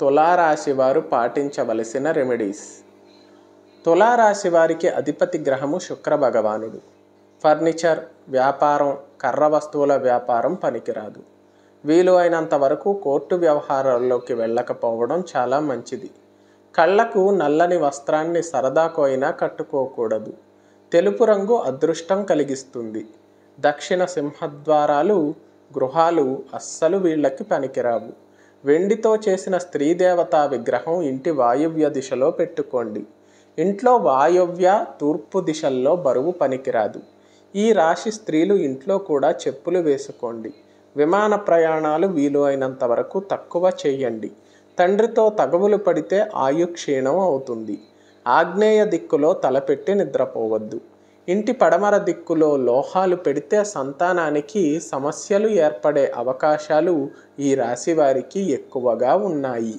తులారాశి వారు పాటించవలసిన రెమెడీస్ తులారాశి వారికి అధిపతి గ్రహము శుక్ర భగవానుడు ఫర్నిచర్ వ్యాపారం కర్ర వస్తువుల వ్యాపారం పనికిరాదు వీలు అయినంత వరకు కోర్టు వ్యవహారాల్లోకి వెళ్ళకపోవడం చాలా మంచిది కళ్ళకు నల్లని వస్త్రాన్ని సరదాకు అయినా కట్టుకోకూడదు తెలుపు రంగు అదృష్టం కలిగిస్తుంది దక్షిణ సింహద్వారాలు గృహాలు అస్సలు వీళ్ళకి పనికిరావు వెండితో చేసిన స్త్రీ దేవతా విగ్రహం ఇంటి వాయువ్య దిశలో పెట్టుకోండి ఇంట్లో వాయువ్య తూర్పు దిశల్లో బరువు పనికిరాదు ఈ రాశి స్త్రీలు ఇంట్లో కూడా చెప్పులు వేసుకోండి విమాన ప్రయాణాలు వీలు అయినంత వరకు తక్కువ చేయండి తండ్రితో తగవులు పడితే ఆయు అవుతుంది ఆగ్నేయ దిక్కులో తలపెట్టి నిద్రపోవద్దు ఇంటి పడమర దిక్కులో లోహాలు పెడితే సంతానానికి సమస్యలు ఏర్పడే అవకాశాలు ఈ రాశి వారికి ఎక్కువగా ఉన్నాయి